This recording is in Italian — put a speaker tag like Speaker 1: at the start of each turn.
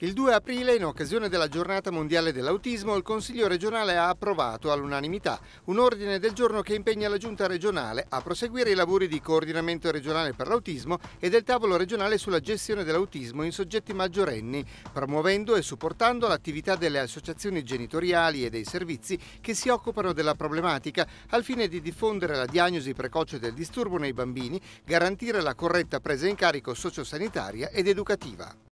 Speaker 1: Il 2 aprile, in occasione della giornata mondiale dell'autismo, il Consiglio regionale ha approvato all'unanimità un ordine del giorno che impegna la Giunta regionale a proseguire i lavori di coordinamento regionale per l'autismo e del tavolo regionale sulla gestione dell'autismo in soggetti maggiorenni, promuovendo e supportando l'attività delle associazioni genitoriali e dei servizi che si occupano della problematica al fine di diffondere la diagnosi precoce del disturbo nei bambini, garantire la corretta presa in carico sociosanitaria ed educativa.